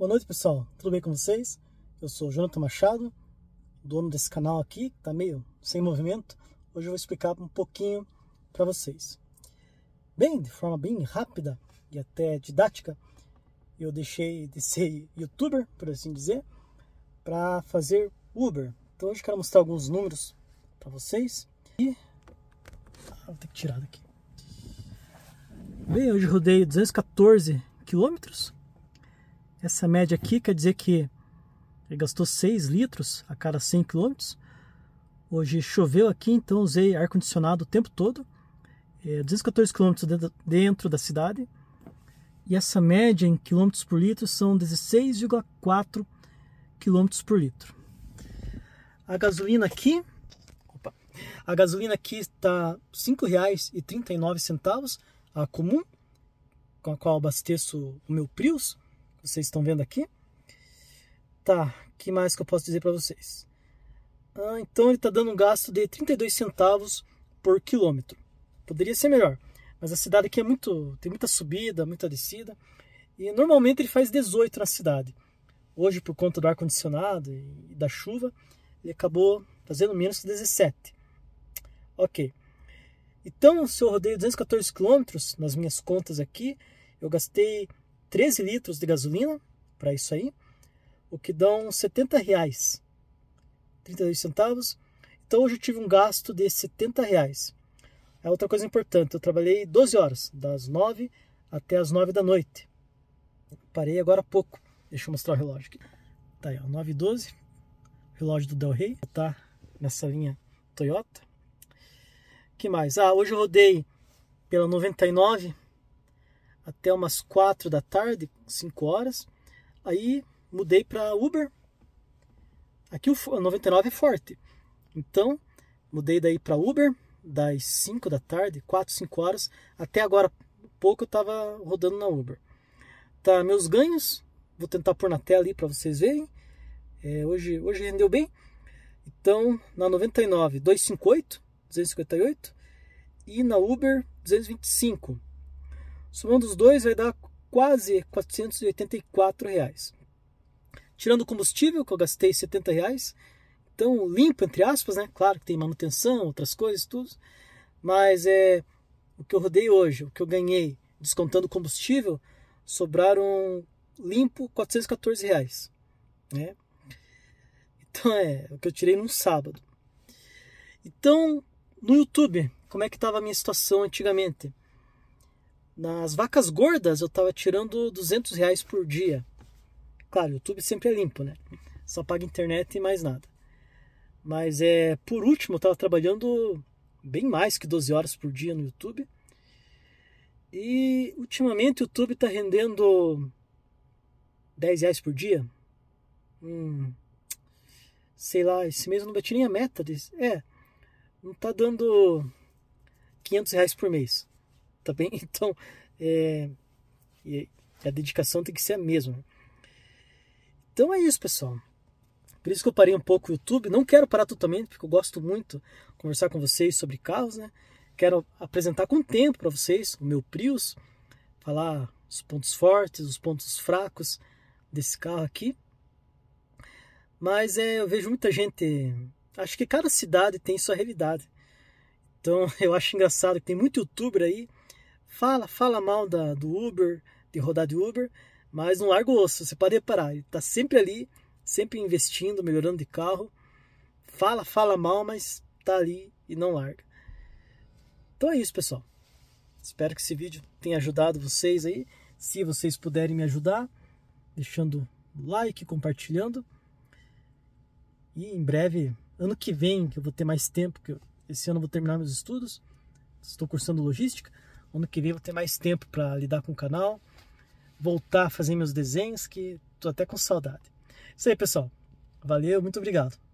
Boa noite, pessoal. Tudo bem com vocês? Eu sou Jonathan Machado, dono desse canal aqui, tá meio sem movimento. Hoje eu vou explicar um pouquinho para vocês. Bem, de forma bem rápida e até didática, eu deixei de ser youtuber, por assim dizer, para fazer Uber. Então hoje eu quero mostrar alguns números para vocês. E... Ah, vou ter que tirar daqui. Bem, hoje rodei 214 quilômetros essa média aqui quer dizer que ele gastou 6 litros a cada 100 km. Hoje choveu aqui, então usei ar-condicionado o tempo todo. É, 214 km dentro, dentro da cidade. E essa média em quilômetros por litro são 16,4 km por litro. A gasolina aqui, opa, a gasolina aqui está R$ 5,39 a comum, com a qual abasteço o meu Prius. Vocês estão vendo aqui? Tá, que mais que eu posso dizer para vocês? Ah, então ele está dando um gasto de 32 centavos por quilômetro. Poderia ser melhor, mas a cidade aqui é muito, tem muita subida, muita descida. E normalmente ele faz 18 na cidade. Hoje, por conta do ar-condicionado e da chuva, ele acabou fazendo menos 17. Ok. Então, se eu rodei 214 quilômetros nas minhas contas aqui, eu gastei 13 litros de gasolina para isso aí, o que dão R$ 70,00, 32 centavos. Então hoje eu tive um gasto de R$ 70,00. É outra coisa importante, eu trabalhei 12 horas, das 9 até as 9 da noite. Parei agora há pouco. Deixa eu mostrar o relógio aqui. Tá aí, ó, 9 e 12. Relógio do Del Rey. Tá nessa linha Toyota. O que mais? Ah, hoje eu rodei pela 99 até umas 4 da tarde, 5 horas. Aí mudei para Uber. Aqui o 99 é forte. Então, mudei daí para Uber, das 5 da tarde, 4, 5 horas, até agora pouco eu estava rodando na Uber. Tá, meus ganhos, vou tentar pôr na tela aí para vocês verem. É, hoje, hoje rendeu bem. Então, na 99, 258, 258 e na Uber, 225. Somando os dois vai dar quase R$ reais. Tirando o combustível, que eu gastei R$ reais, então limpo, entre aspas, né? Claro que tem manutenção, outras coisas, tudo. Mas é o que eu rodei hoje, o que eu ganhei, descontando o combustível, sobraram limpo 414 reais. Né? Então é o que eu tirei num sábado. Então, no YouTube, como é que estava a minha situação antigamente? Nas vacas gordas eu estava tirando 200 reais por dia. Claro, o YouTube sempre é limpo, né? Só paga internet e mais nada. Mas é, por último, eu estava trabalhando bem mais que 12 horas por dia no YouTube. E ultimamente o YouTube está rendendo 10 reais por dia. Hum, sei lá, esse mês eu não bati nem a meta. Desse. É, não está dando 500 reais por mês tá bem? Então, é, a dedicação tem que ser a mesma. Então é isso, pessoal. Por isso que eu parei um pouco o YouTube. Não quero parar totalmente, porque eu gosto muito de conversar com vocês sobre carros, né? Quero apresentar com tempo para vocês o meu Prius, falar os pontos fortes, os pontos fracos desse carro aqui. Mas é, eu vejo muita gente. Acho que cada cidade tem sua realidade. Então eu acho engraçado que tem muito youtuber aí fala, fala mal da, do Uber, de rodar de Uber, mas não larga o osso, você pode reparar, ele está sempre ali, sempre investindo, melhorando de carro, fala, fala mal, mas está ali e não larga. Então é isso, pessoal. Espero que esse vídeo tenha ajudado vocês aí. Se vocês puderem me ajudar, deixando like, compartilhando. E em breve, ano que vem, que eu vou ter mais tempo, que eu, esse ano eu vou terminar meus estudos. Estou cursando logística. Ano que vem vou ter mais tempo para lidar com o canal, voltar a fazer meus desenhos, que tô até com saudade. Isso aí, pessoal. Valeu, muito obrigado.